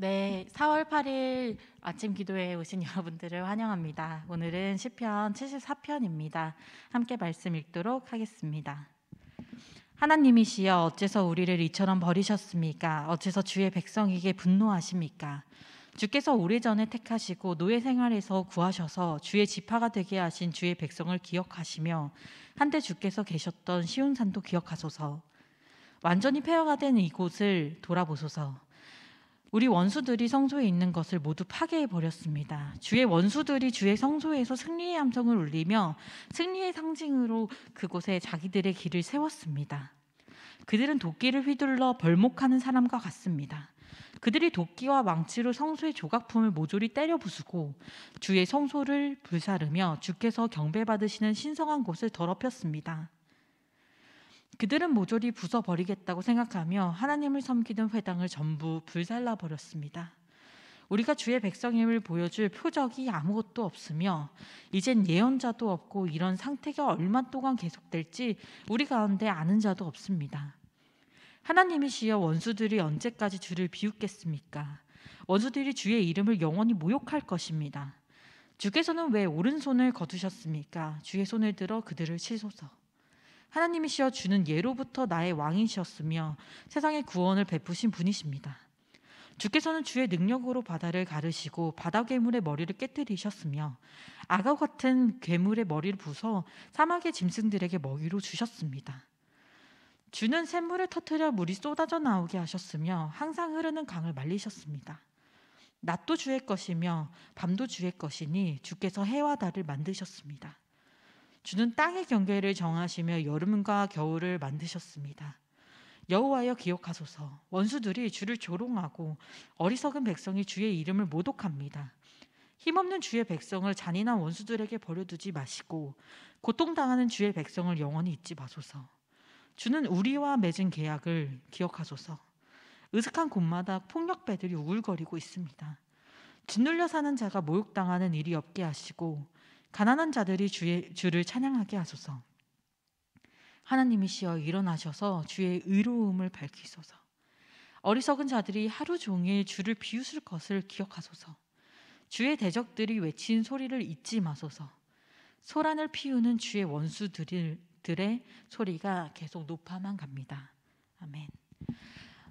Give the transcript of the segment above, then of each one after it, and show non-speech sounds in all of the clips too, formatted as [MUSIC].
네, 4월 8일 아침 기도에 오신 [LAUGHS] 여러분들을 환영합니다. 오늘은 시편 74편입니다. 함께 말씀 읽도록 하겠습니다. 하나님이시여 어째서 우리를 이처럼 버리셨습니까? 어째서 주의 백성에게 분노하십니까? 주께서 오래전에 택하시고 노예 생활에서 구하셔서 주의 지파가 되게 하신 주의 백성을 기억하시며 한때 주께서 계셨던 시온산도 기억하소서. 완전히 폐허가 된 이곳을 돌아보소서. 우리 원수들이 성소에 있는 것을 모두 파괴해 버렸습니다. 주의 원수들이 주의 성소에서 승리의 함성을 울리며 승리의 상징으로 그곳에 자기들의 길을 세웠습니다. 그들은 도끼를 휘둘러 벌목하는 사람과 같습니다. 그들이 도끼와 망치로 성소의 조각품을 모조리 때려 부수고 주의 성소를 불사르며 주께서 경배받으시는 신성한 곳을 더럽혔습니다. 그들은 모조리 부숴버리겠다고 생각하며 하나님을 섬기는 회당을 전부 불살라 버렸습니다. 우리가 주의 백성임을 보여줄 표적이 아무것도 없으며 이젠 예언자도 없고 이런 상태가 얼마 동안 계속될지 우리 가운데 아는 자도 없습니다. 하나님이시여 원수들이 언제까지 주를 비웃겠습니까? 원수들이 주의 이름을 영원히 모욕할 것입니다. 주께서는 왜 오른손을 거두셨습니까? 주의 손을 들어 그들을 치소서. 하나님이시여 주는 예로부터 나의 왕이셨으며 세상의 구원을 베푸신 분이십니다. 주께서는 주의 능력으로 바다를 가르시고 바다 괴물의 머리를 깨뜨리셨으며 악어 같은 괴물의 머리를 부서 사막의 짐승들에게 먹이로 주셨습니다. 주는 샘물을 터뜨려 물이 쏟아져 나오게 하셨으며 항상 흐르는 강을 말리셨습니다. 낮도 주의 것이며 밤도 주의 것이니 주께서 해와 달을 만드셨습니다. 주는 땅의 경계를 정하시며 여름과 겨울을 만드셨습니다. 여호와여 기억하소서. 원수들이 주를 조롱하고 어리석은 백성이 주의 이름을 모독합니다. 힘없는 주의 백성을 잔인한 원수들에게 버려두지 마시고 고통당하는 주의 백성을 영원히 잊지 마소서. 주는 우리와 맺은 계약을 기억하소서. 으슥한 곳마다 폭력배들이 우울거리고 있습니다. 짓눌려 사는 자가 모욕당하는 일이 없게 하시고 가난한 자들이 주의, 주를 찬양하게 하소서. 하나님이시여 일어나셔서 주의 의로움을 밝히소서. 어리석은 자들이 하루 종일 주를 비웃을 것을 기억하소서. 주의 대적들이 외친 소리를 잊지 마소서. 소란을 피우는 주의 원수들의 소리가 계속 높아만 갑니다. 아멘.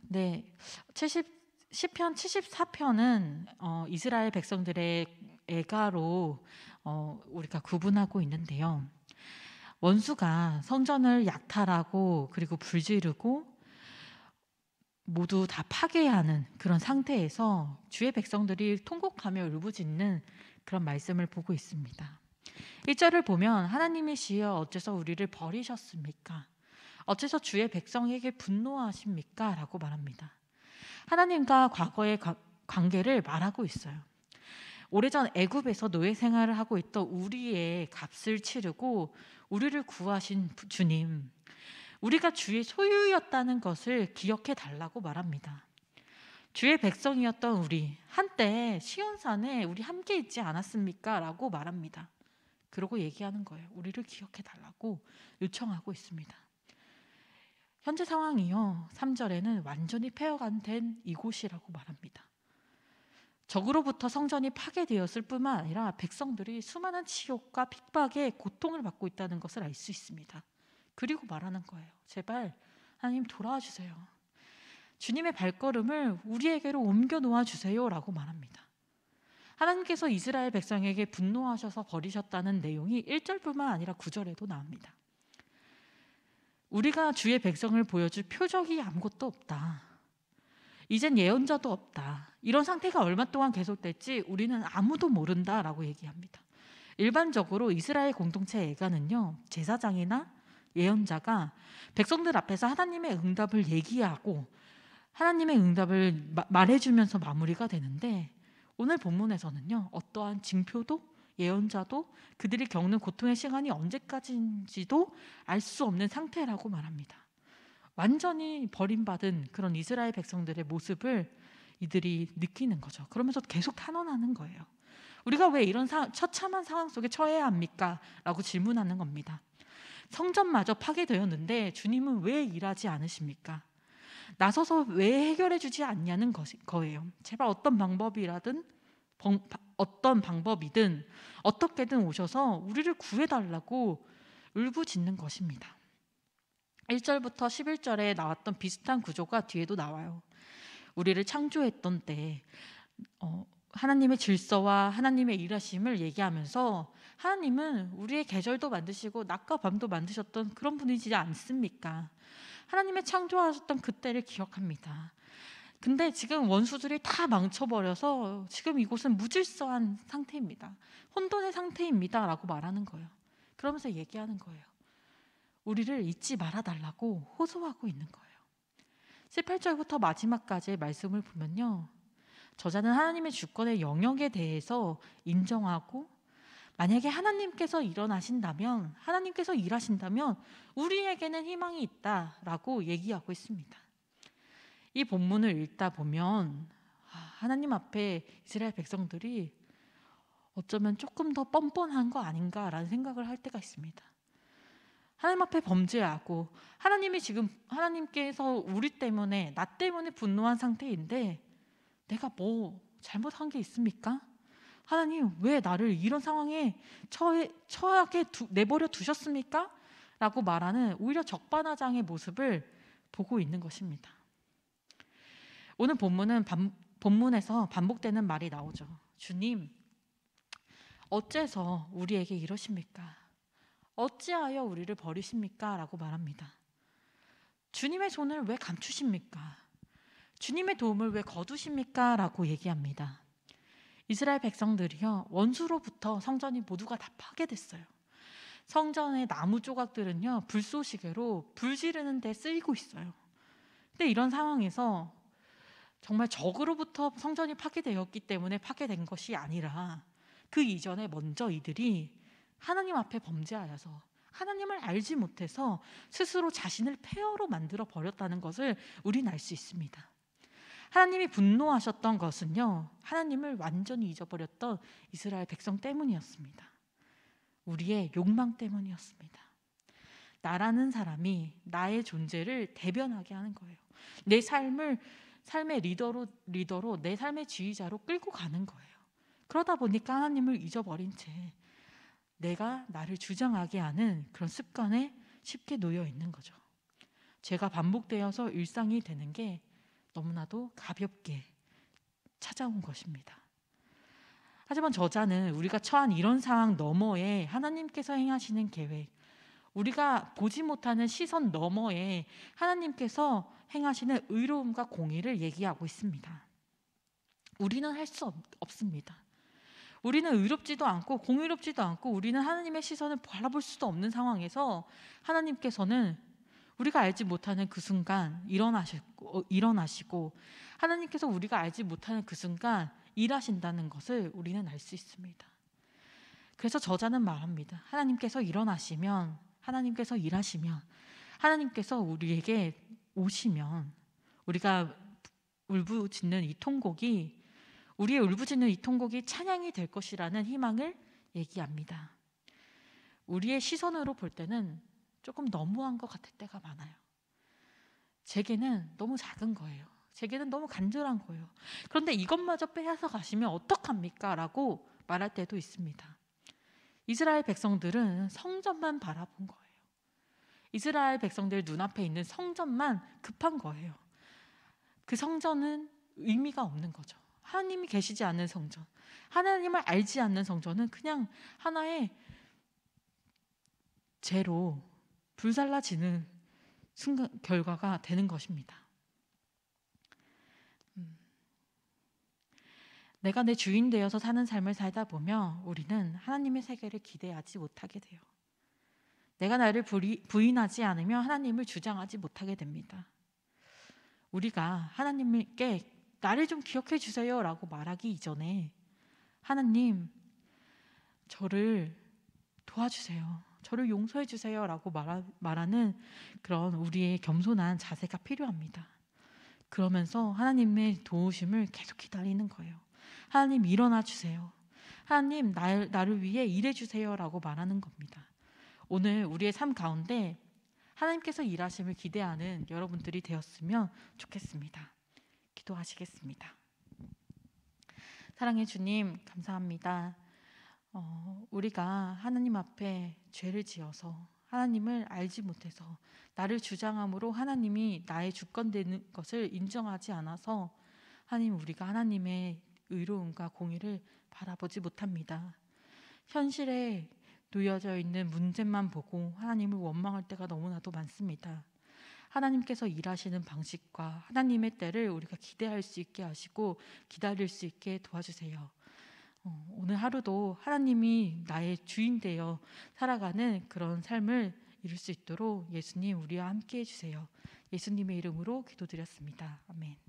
네. 70 시편 74편은 어, 이스라엘 백성들의 애가로 어, 우리가 구분하고 있는데요. 원수가 성전을 약탈하고 그리고 불지르고 모두 다 파괴하는 그런 상태에서 주의 백성들이 통곡하며 울부짖는 그런 말씀을 보고 있습니다. 1절을 보면 하나님이시여 어째서 우리를 버리셨습니까? 어째서 주의 백성에게 분노하십니까? 라고 말합니다. 하나님과 과거의 관계를 말하고 있어요. 오래전 애굽에서 노예 생활을 하고 있던 우리의 값을 치르고 우리를 구하신 주님, 우리가 주의 소유였다는 것을 기억해 달라고 말합니다. 주의 백성이었던 우리 한때 시온산에 우리 함께 있지 않았습니까?라고 말합니다. 그러고 얘기하는 거예요. 우리를 기억해 달라고 요청하고 있습니다. 현재 상황이요. 3절에는 완전히 폐허가 된 이곳이라고 말합니다. 적으로부터 성전이 파괴되었을 뿐만 아니라 백성들이 수많은 치욕과 핍박에 고통을 받고 있다는 것을 알 수 있습니다. 그리고 말하는 거예요. 제발 하나님 돌아와 주세요. 주님의 발걸음을 우리에게로 옮겨 놓아 주세요라고 말합니다. 하나님께서 이스라엘 백성에게 분노하셔서 버리셨다는 내용이 1절뿐만 아니라 9절에도 나옵니다. 우리가 주의 백성을 보여줄 표적이 아무것도 없다. 이젠 예언자도 없다. 이런 상태가 얼마 동안 계속될지 우리는 아무도 모른다라고 얘기합니다. 일반적으로 이스라엘 공동체 예가는요 제사장이나 예언자가 백성들 앞에서 하나님의 응답을 얘기하고 하나님의 응답을 마, 말해주면서 마무리가 되는데 오늘 본문에서는요 어떠한 징표도 예언자도 그들이 겪는 고통의 시간이 언제까지인지도 알 수 없는 상태라고 말합니다. 완전히 버림받은 그런 이스라엘 백성들의 모습을 이들이 느끼는 거죠. 그러면서 계속 탄원하는 거예요. 우리가 왜 이런 사, 처참한 상황 속에 처해야 합니까? 라고 질문하는 겁니다. 성전마저 파괴되었는데 주님은 왜 일하지 않으십니까? 나서서 왜 해결해 주지 않냐는 것 거예요. 제발 어떤 방법이라든 번, 어떤 방법이든 어떻게든 오셔서 우리를 구해달라고 울부짖는 것입니다. 1절부터 11절에 나왔던 비슷한 구조가 뒤에도 나와요. 우리를 창조했던 때 어, 하나님의 질서와 하나님의 일하심을 얘기하면서 하나님은 우리의 계절도 만드시고 낮과 밤도 만드셨던 그런 분이지 않습니까? 하나님의 창조하셨던 그때를 기억합니다. 근데 지금 원수들이 다 망쳐버려서 지금 이곳은 무질서한 상태입니다. 혼돈의 상태입니다. 라고 말하는 거예요. 그러면서 얘기하는 거예요. 우리를 잊지 말아달라고 호소하고 있는 거예요. 18절부터 마지막까지의 말씀을 보면요. 저자는 하나님의 주권의 영역에 대해서 인정하고 만약에 하나님께서 일어나신다면 하나님께서 일하신다면 우리에게는 희망이 있다라고 얘기하고 있습니다. 이 본문을 읽다 보면 아, 하나님 앞에 이스라엘 백성들이 어쩌면 조금 더 뻔뻔한 거 아닌가라는 생각을 할 때가 있습니다. 하나님 앞에 범죄하고 하나님이 지금 하나님께서 우리 때문에 나 때문에 분노한 상태인데 내가 뭐 잘못한 게 있습니까? 하나님 왜 나를 이런 상황에 처해, 처하게 두, 내버려 두셨습니까? 라고 말하는 오히려 적반하장의 모습을 보고 있는 것입니다. 오늘 본문은 반, 본문에서 반복되는 말이 나오죠. 주님, 어째서 우리에게 이러십니까? 어찌하여 우리를 버리십니까? 라고 말합니다. 주님의 손을 왜 감추십니까? 주님의 도움을 왜 거두십니까? 라고 얘기합니다. 이스라엘 백성들이요, 원수로부터 성전이 모두가 다 파괴됐어요. 성전의 나무 조각들은요, 불쏘시개로 불 지르는 데 쓰이고 있어요. 근데 이런 상황에서 정말 적으로부터 성전이 파괴되었기 때문에 파괴된 것이 아니라 그 이전에 먼저 이들이 하나님 앞에 범죄하여서 하나님을 알지 못해서 스스로 자신을 폐허로 만들어 버렸다는 것을 우리는 알 수 있습니다. 하나님이 분노하셨던 것은요, 하나님을 완전히 잊어버렸던 이스라엘 백성 때문이었습니다. 우리의 욕망 때문이었습니다. 나라는 사람이 나의 존재를 대변하게 하는 거예요. 내 삶을 삶의 리더로 리더로 내 삶의 지휘자로 끌고 가는 거예요. 그러다 보니까 하나님을 잊어버린 채 내가 나를 주장하게 하는 그런 습관에 쉽게 놓여 있는 거죠. 제가 반복되어서 일상이 되는 게 너무나도 가볍게 찾아온 것입니다. 하지만 저자는 우리가 처한 이런 상황 너머에 하나님께서 행하시는 계획, 우리가 보지 못하는 시선 너머에 하나님께서 행하시는 의로움과 공의를 얘기하고 있습니다. 우리는 할 수 없습니다. 우리는 의롭지도 않고 공의롭지도 않고 우리는 하나님의 시선을 바라볼 수도 없는 상황에서 하나님께서는 우리가 알지 못하는 그 순간 일어나시고, 어, 일어나시고 하나님께서 우리가 알지 못하는 그 순간 일하신다는 것을 우리는 알 수 있습니다. 그래서 저자는 말합니다. 하나님께서 일어나시면 하나님께서 일하시면 하나님께서 우리에게 오시면 우리가 울부짖는 이 통곡이 우리의 울부짖는 이 통곡이 찬양이 될 것이라는 희망을 얘기합니다. 우리의 시선으로 볼 때는 조금 너무한 것 같을 때가 많아요. 제게는 너무 작은 거예요. 제게는 너무 간절한 거예요. 그런데 이것마저 빼앗아 가시면 어떡합니까? 라고 말할 때도 있습니다. 이스라엘 백성들은 성전만 바라본 거예요. 이스라엘 백성들 눈앞에 있는 성전만 급한 거예요. 그 성전은 의미가 없는 거죠. 하나님이 계시지 않는 성전, 하나님을 알지 않는 성전은 그냥 하나의 죄로 불살라지는 순간 결과가 되는 것입니다. 음. 내가 내 주인 되어서 사는 삶을 살다 보면 우리는 하나님의 세계를 기대하지 못하게 돼요. 내가 나를 부인하지 않으면 하나님을 주장하지 못하게 됩니다. 우리가 하나님께 나를 좀 기억해 주세요 라고 말하기 이전에 하나님, 저를 도와주세요. 저를 용서해 주세요 라고 말하는 그런 우리의 겸손한 자세가 필요합니다. 그러면서 하나님의 도우심을 계속 기다리는 거예요. 하나님 일어나 주세요. 하나님 날, 나를 위해 일해 주세요라고 말하는 겁니다. 오늘 우리의 삶 가운데 하나님께서 일하심을 기대하는 여러분들이 되었으면 좋겠습니다. 기도하시겠습니다. 사랑해 주님, 감사합니다. 어, 우리가 하나님 앞에 죄를 지어서 하나님을 알지 못해서 나를 주장함으로 하나님이 나의 주권 되는 것을 인정하지 않아서 하나님 우리가 하나님의 의로움과 공의를 바라보지 못합니다. 현실에 놓여져 있는 문제만 보고 하나님을 원망할 때가 너무나도 많습니다. 하나님께서 일하시는 방식과 하나님의 때를 우리가 기대할 수 있게 하시고 기다릴 수 있게 도와주세요. 어, 오늘 하루도 하나님이 나의 주인 되어 살아가는 그런 삶을 이룰 수 있도록 예수님 우리와 함께 해주세요. 예수님의 이름으로 기도드렸습니다. 아멘.